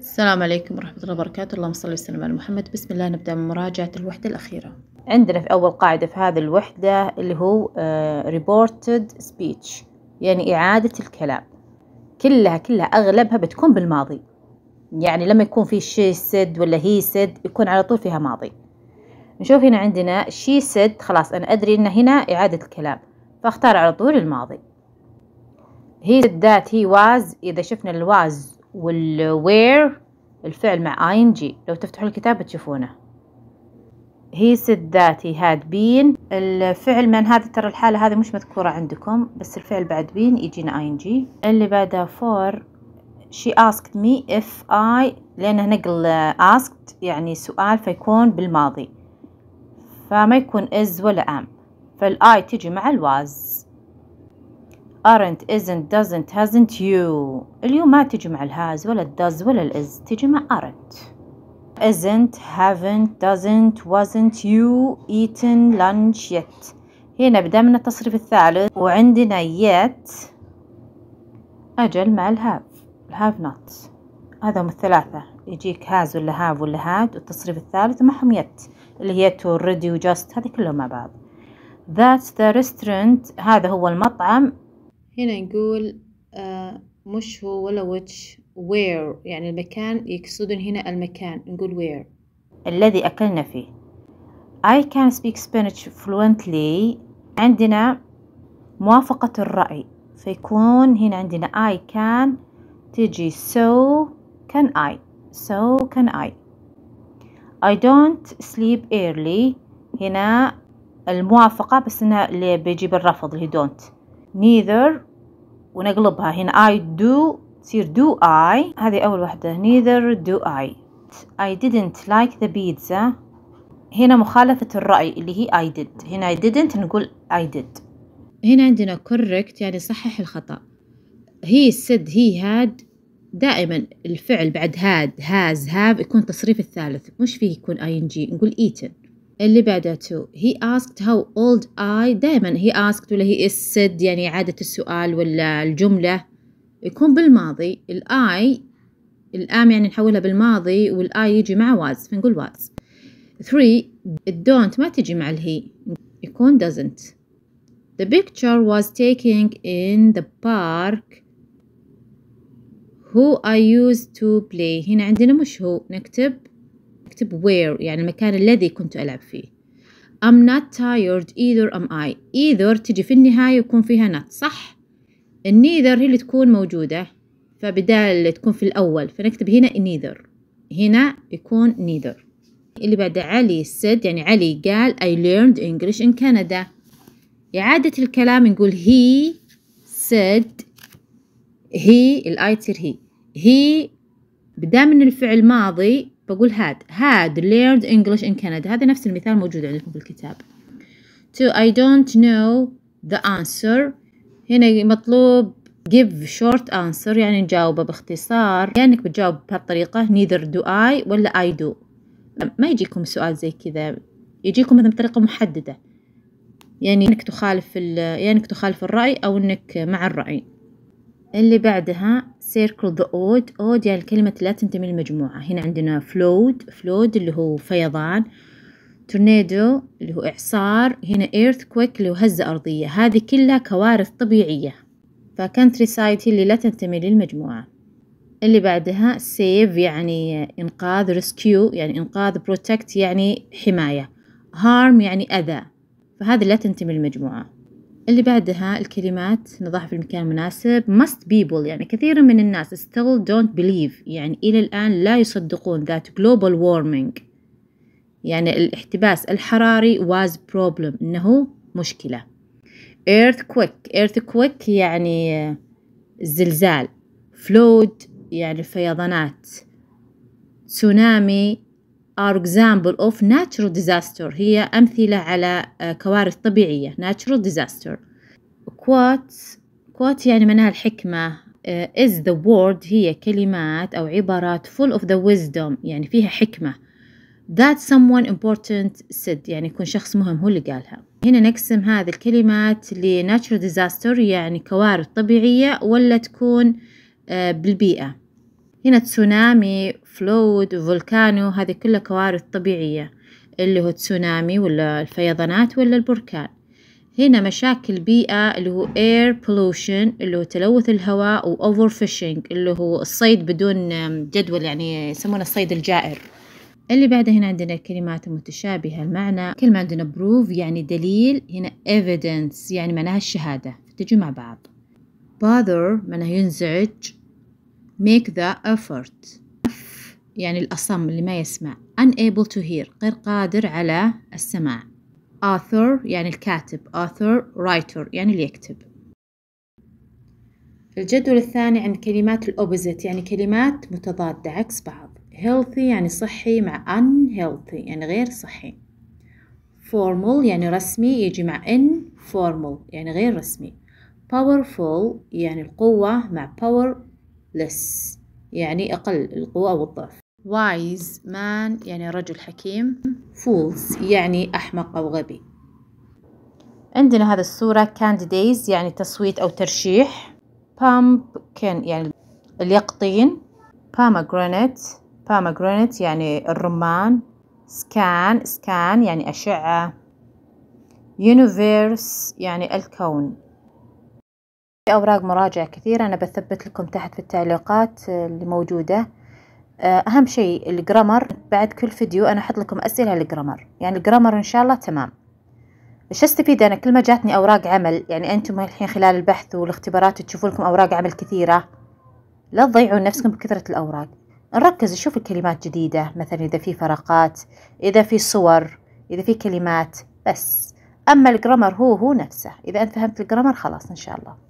السلام عليكم ورحمة الله وبركاته اللهم صل وسلم على محمد بسم الله نبدأ من مراجعة الوحدة الأخيرة عندنا في أول قاعدة في هذه الوحدة اللي هو آه، reported speech يعني إعادة الكلام كلها كلها أغلبها بتكون بالماضي يعني لما يكون في she said ولا he said يكون على طول فيها ماضي نشوف هنا عندنا she said خلاص أنا أدري إن هنا إعادة الكلام فاختار على طول الماضي he said that he was إذا شفنا الواز والwhere الفعل مع ing لو تفتحوا الكتاب بتشوفونه he said that he had been الفعل من هذا ترى الحالة هذا مش مذكورة عندكم بس الفعل بعد been يجينا ing اللي بعدها for she asked me if I لأنه نقل asked يعني سؤال فيكون بالماضي فما يكون is ولا am فالآي تجي مع الواز aren't isn't doesn't hasn't you اليو ما تجي مع الهاز ولا الدز ولا الاز تجي مع aren't isn't haven't doesn't wasn't you eaten lunch yet هنا بدأ من التصريف الثالث وعندنا yet أجل مع الهاف الهاف نوت هذا هم الثلاثة يجيك هاز ولا هاف ولا هاد والتصريف الثالث معهم يت اللي هي تو ريدي وجاست هذه كلهم مع بعض That's the restaurant هذا هو المطعم هنا نقول آه مش هو ولا which where يعني المكان يقصدون هنا المكان نقول where الذي أكلنا فيه I can speak Spanish fluently عندنا موافقة الرأي فيكون هنا عندنا I can تجي so can I so can I I don't sleep early هنا الموافقة بس هنا اللي بيجيب الرفض اللي don't neither ونقلبها هنا I do تصير do I هذه أول واحدة neither do I I didn't like the pizza هنا مخالفة الرأي اللي هي I did هنا I didn't نقول I did هنا عندنا correct يعني صحح الخطأ he said he had دائما الفعل بعد had has have يكون تصريف الثالث مش فيه يكون ing نقول eaten اللي بعدته he asked how old I دائما he asked ولا he is said يعني عادة السؤال ولا الجملة يكون بالماضي الاي الام يعني نحولها بالماضي والاي يجي مع was فنقول was 3 don't ما تجي مع الهي يكون doesn't The picture was taken in the park who I used to play هنا عندنا مش هو نكتب اكتب where يعني المكان الذي كنت ألعب فيه I'm not tired either am I either تجي في النهاية يكون فيها not صح النيذر هي اللي تكون موجودة فبدال تكون في الأول فنكتب هنا neither هنا يكون neither اللي بعد علي said يعني علي قال I learned English in Canada إعادة الكلام نقول he said he الآي تصير he he بدأ من الفعل ماضي بقول had had learned English in Canada هذا نفس المثال موجود عندكم في الكتاب to I don't know the answer هنا مطلوب give short answer يعني نجاوبه باختصار يعني انك بتجاوب بهالطريقة neither do I ولا I do ما يجيكم سؤال زي كذا يجيكم مثلا بطريقة محددة يعني انك تخالف يعني انك تخالف الرأي او انك مع الرأي اللي بعدها circle the odd odd يعني الكلمة لا تنتمي للمجموعة هنا عندنا flood flood اللي هو فيضان tornado اللي هو إعصار هنا earthquake اللي هو هزة أرضية هذه كلها كوارث طبيعية فكانتري سايد هي اللي لا تنتمي للمجموعة اللي بعدها save يعني إنقاذ rescue يعني إنقاذ protect يعني حماية harm يعني أذى فهذه لا تنتمي للمجموعة اللي بعدها الكلمات نضعها في المكان المناسب must people يعني كثير من الناس still don't believe يعني إلى الآن لا يصدقون that global warming يعني الاحتباس الحراري was problem إنه مشكلة earthquake earthquake يعني الزلزال flood يعني الفيضانات تسونامي are example of natural disaster هي أمثلة على كوارث طبيعية natural disaster quotes quote يعني منها الحكمة uh, is the word هي كلمات أو عبارات full of the wisdom يعني فيها حكمة that someone important said يعني يكون شخص مهم هو اللي قالها هنا نقسم هذه الكلمات ل natural disaster يعني كوارث طبيعية ولا تكون uh, بالبيئة هنا تسونامي فلود فولكانو هذه كلها كوارث طبيعية اللي هو تسونامي ولا الفيضانات ولا البركان هنا مشاكل بيئة اللي هو air pollution اللي هو تلوث الهواء و overfishing اللي هو الصيد بدون جدول يعني يسمونه الصيد الجائر اللي بعده هنا عندنا الكلمات المتشابهة المعنى كلمة عندنا proof يعني دليل هنا evidence يعني معناها الشهادة تجي مع بعض bother معناها ينزعج make the effort يعني الأصم اللي ما يسمع unable to hear غير قادر على السماع author يعني الكاتب author writer يعني اللي يكتب الجدول الثاني عن كلمات الأوبزيت يعني كلمات متضادة عكس بعض healthy يعني صحي مع unhealthy يعني غير صحي formal يعني رسمي يجي مع informal يعني غير رسمي powerful يعني القوة مع powerless يعني أقل القوة أو الضعف wise man يعني رجل حكيم fools يعني أحمق أو غبي عندنا هذا الصورة candidates يعني تصويت أو ترشيح pumpkin يعني اليقطين pomegranate pomegranate يعني الرمان scan scan يعني أشعة universe يعني الكون في أوراق مراجعة كثيرة أنا بثبت لكم تحت في التعليقات آه، اللي موجودة آه، اهم شيء الجرامر بعد كل فيديو انا احط لكم اسئله على الجرامر يعني الجرامر ان شاء الله تمام ايش استفيد انا كل ما جاتني اوراق عمل يعني انتم الحين خلال البحث والاختبارات تشوفوا لكم اوراق عمل كثيره لا تضيعوا نفسكم بكثره الاوراق نركز نشوف الكلمات جديدة مثلا إذا في فراقات إذا في صور إذا في كلمات بس أما الجرامر هو هو نفسه إذا أنت فهمت الجرامر خلاص إن شاء الله